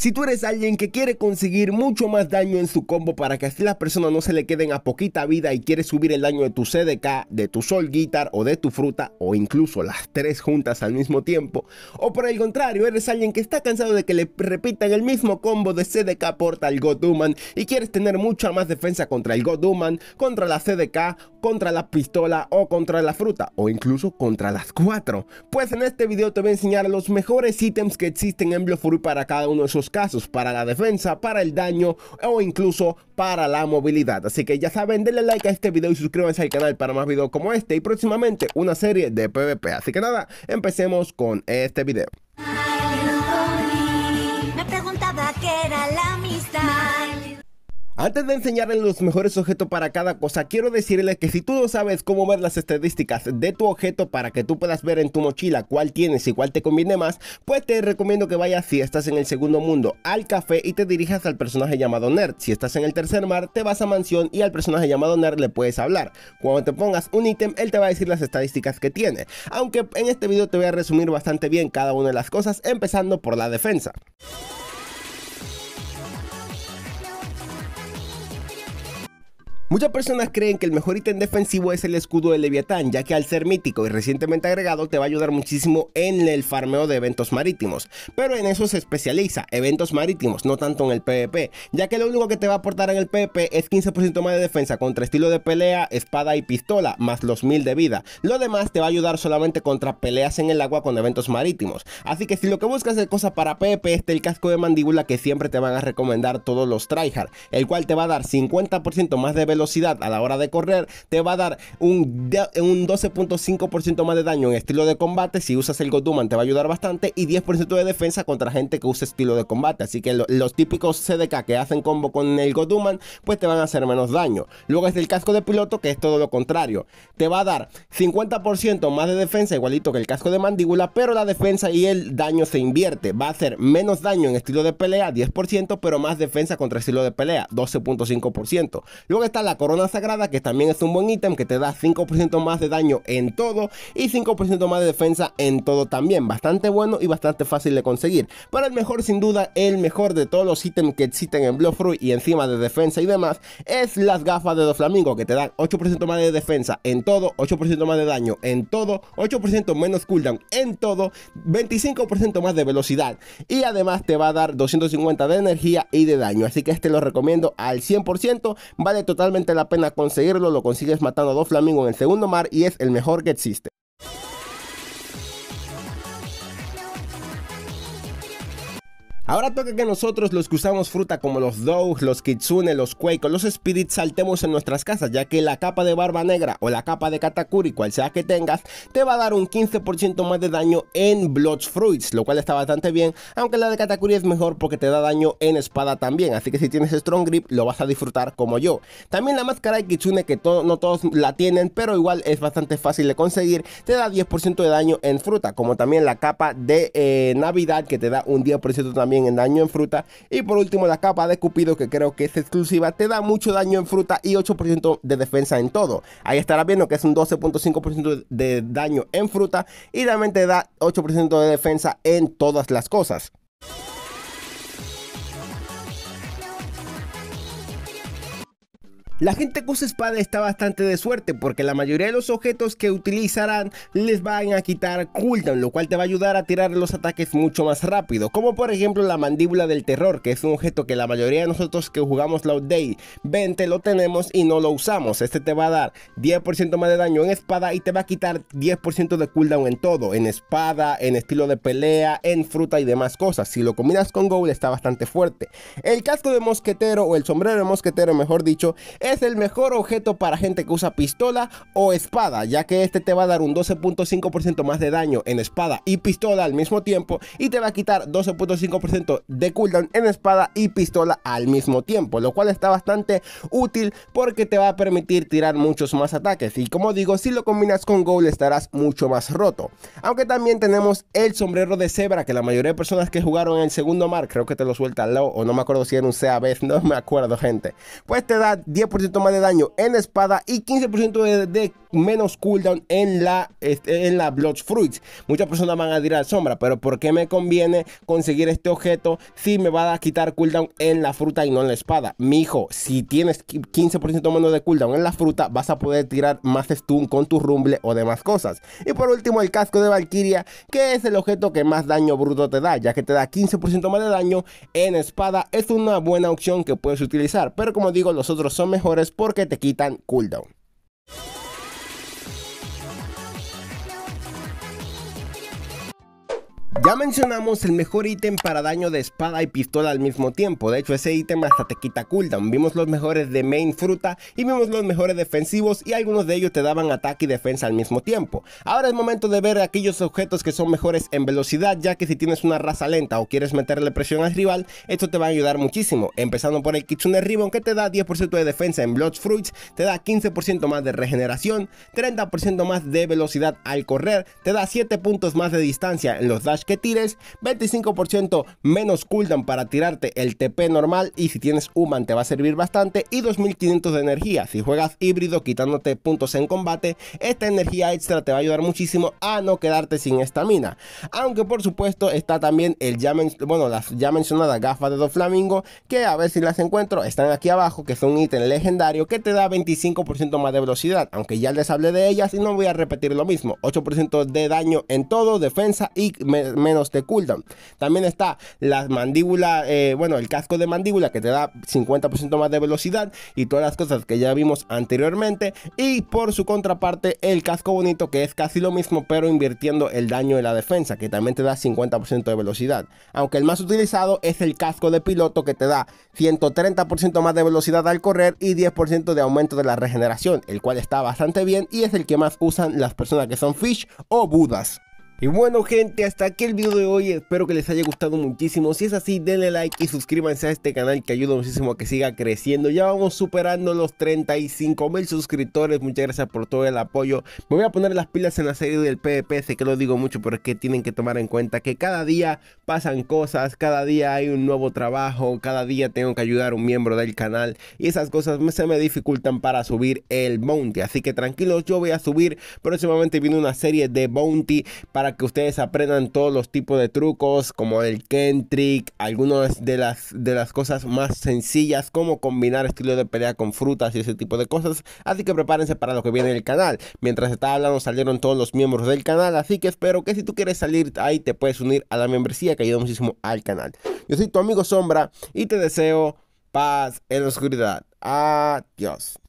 Si tú eres alguien que quiere conseguir mucho más daño en su combo para que así las personas no se le queden a poquita vida y quieres subir el daño de tu CDK, de tu Soul Guitar o de tu fruta o incluso las tres juntas al mismo tiempo, o por el contrario, eres alguien que está cansado de que le repitan el mismo combo de CDK Portal Goduman y quieres tener mucha más defensa contra el Goduman, contra la CDK, contra la pistola o contra la fruta o incluso contra las cuatro. Pues en este video te voy a enseñar los mejores ítems que existen en Blofuru para cada uno de esos casos para la defensa, para el daño o incluso para la movilidad. Así que ya saben, denle like a este video y suscríbanse al canal para más videos como este y próximamente una serie de PvP. Así que nada, empecemos con este video. Me preguntaba qué era la amistad. Antes de enseñarles los mejores objetos para cada cosa, quiero decirles que si tú no sabes cómo ver las estadísticas de tu objeto para que tú puedas ver en tu mochila cuál tienes y cuál te conviene más, pues te recomiendo que vayas si estás en el segundo mundo al café y te dirijas al personaje llamado Nerd. Si estás en el tercer mar, te vas a mansión y al personaje llamado Nerd le puedes hablar. Cuando te pongas un ítem, él te va a decir las estadísticas que tiene. Aunque en este video te voy a resumir bastante bien cada una de las cosas, empezando por la defensa. Muchas personas creen que el mejor ítem defensivo es el escudo de Leviatán, ya que al ser mítico y recientemente agregado te va a ayudar muchísimo en el farmeo de eventos marítimos, pero en eso se especializa, eventos marítimos, no tanto en el PvP, ya que lo único que te va a aportar en el PvP es 15% más de defensa contra estilo de pelea, espada y pistola, más los 1000 de vida. Lo demás te va a ayudar solamente contra peleas en el agua con eventos marítimos, así que si lo que buscas es cosa para PvP, este el casco de mandíbula que siempre te van a recomendar todos los tryhard, el cual te va a dar 50% más de velocidad a la hora de correr, te va a dar un, un 12.5% más de daño en estilo de combate. Si usas el Goduman te va a ayudar bastante y 10% de defensa contra gente que usa estilo de combate. Así que los típicos CDK que hacen combo con el Goduman pues te van a hacer menos daño. Luego es el casco de piloto que es todo lo contrario. Te va a dar 50% más de defensa igualito que el casco de mandíbula, pero la defensa y el daño se invierte. Va a hacer menos daño en estilo de pelea, 10%, pero más defensa contra estilo de pelea, 12.5%. Luego está la corona sagrada, que también es un buen ítem, que te da 5% más de daño en todo y 5% más de defensa en todo también. Bastante bueno y bastante fácil de conseguir. Para el mejor, sin duda, el mejor de todos los ítems que existen en Fruit y encima de defensa y demás, es las gafas de Doflamingo, que te dan 8% más de defensa en todo, 8% más de daño en todo, 8% menos cooldown en todo, 25% más de velocidad y además te va a dar 250 de energía y de daño. Así que este lo recomiendo al 100%, vale totalmente la pena conseguirlo, lo consigues matando a dos flamingos en el segundo mar y es el mejor que existe. Ahora toca que nosotros los que usamos fruta como los doughs, los kitsune, los Quake O los spirits saltemos en nuestras casas ya que la capa de barba negra o la capa de katakuri, cual sea que tengas, te va a dar un 15% más de daño en Blood Fruits, lo cual está bastante bien, aunque la de katakuri es mejor porque te da daño en espada también, así que si tienes strong grip lo vas a disfrutar como yo. También la máscara de kitsune que no todos la tienen, pero igual es bastante fácil de conseguir, te da 10% de daño en fruta, como también la capa de eh, navidad que te da un 10% también en daño en fruta. Y por último, la capa de Cupido, que creo que es exclusiva, te da mucho daño en fruta y 8% de defensa en todo. Ahí estarás viendo que es un 12.5% de daño en fruta y también te da 8% de defensa en todas las cosas. La gente que usa espada está bastante de suerte porque la mayoría de los objetos que utilizarán les van a quitar cooldown, lo cual te va a ayudar a tirar los ataques mucho más rápido, como por ejemplo la mandíbula del terror, que es un objeto que la mayoría de nosotros que jugamos la Day 20 lo tenemos y no lo usamos. Este te va a dar 10% más de daño en espada y te va a quitar 10% de cooldown en todo, en espada, en estilo de pelea, en fruta y demás cosas. Si lo combinas con Gold está bastante fuerte. El casco de mosquetero o el sombrero de mosquetero, mejor dicho, es el mejor objeto para gente que usa pistola o espada, ya que este te va a dar un 12.5% más de daño en espada y pistola al mismo tiempo y te va a quitar 12.5% de cooldown en espada y pistola al mismo tiempo, lo cual está bastante útil porque te va a permitir tirar muchos más ataques y como digo, si lo combinas con Goal estarás mucho más roto. Aunque también tenemos el sombrero de cebra que la mayoría de personas que jugaron en el segundo mar, creo que te lo suelta lado o no me acuerdo si era un CAB, no me acuerdo gente, pues te da 10% más de daño en espada y 15% de, menos cooldown en la, en la Blood Fruits. Muchas personas van a tirar sombra, pero ¿por qué me conviene conseguir este objeto si me va a quitar cooldown en la fruta y no en la espada? Mijo, si tienes 15% menos de cooldown en la fruta, vas a poder tirar más stun con tu rumble o demás cosas. Y por último, el casco de Valkyria, que es el objeto que más daño bruto te da, ya que te da 15% más de daño en espada. Es una buena opción que puedes utilizar, pero como digo, los otros son mejores porque te quitan cooldown. Ya mencionamos el mejor ítem para daño de espada y pistola al mismo tiempo, de hecho ese ítem hasta te quita cooldown, vimos los mejores de main fruta y vimos los mejores defensivos y algunos de ellos te daban ataque y defensa al mismo tiempo. Ahora es momento de ver aquellos objetos que son mejores en velocidad ya que si tienes una raza lenta o quieres meterle presión al rival, esto te va a ayudar muchísimo, empezando por el Kitsune Ribbon que te da 10% de defensa en Blood Fruits, te da 15% más de regeneración, 30% más de velocidad al correr, te da 7 puntos más de distancia en los dash que tires, 25% menos cooldown para tirarte el TP normal y si tienes Human te va a servir bastante y 2500 de energía. Si juegas híbrido quitándote puntos en combate, esta energía extra te va a ayudar muchísimo a no quedarte sin estamina. Aunque por supuesto está también el ya, bueno, las ya mencionadas gafas de dos Flamingo que a ver si las encuentro, están aquí abajo que son un ítem legendario que te da 25% más de velocidad, aunque ya les hablé de ellas y no voy a repetir lo mismo, 8% de daño en todo, defensa y eh, menos de cooldown. También está la mandíbula, eh, bueno, el casco de mandíbula que te da 50% más de velocidad y todas las cosas que ya vimos anteriormente. Y por su contraparte, el casco bonito que es casi lo mismo, pero invirtiendo el daño de la defensa, que también te da 50% de velocidad. Aunque el más utilizado es el casco de piloto que te da 130% más de velocidad al correr y 10% de aumento de la regeneración, el cual está bastante bien y es el que más usan las personas que son fish o budas. Y bueno gente, hasta aquí el video de hoy, espero que les haya gustado muchísimo, si es así denle like y suscríbanse a este canal que ayuda muchísimo a que siga creciendo, ya vamos superando los 35 mil suscriptores, muchas gracias por todo el apoyo, me voy a poner las pilas en la serie del PvP, sé que lo digo mucho pero es que tienen que tomar en cuenta que cada día pasan cosas, cada día hay un nuevo trabajo, cada día tengo que ayudar a un miembro del canal y esas cosas se me dificultan para subir el bounty, así que tranquilos yo voy a subir próximamente viene una serie de bounty para que ustedes aprendan todos los tipos de trucos como el Kentrick, algunas de las, de las cosas más sencillas, como combinar estilo de pelea con frutas y ese tipo de cosas. Así que prepárense para lo que viene en el canal. Mientras estaba hablando salieron todos los miembros del canal, así que espero que si tú quieres salir ahí te puedes unir a la membresía que ayuda muchísimo al canal. Yo soy tu amigo Sombra y te deseo paz en la oscuridad. Adiós.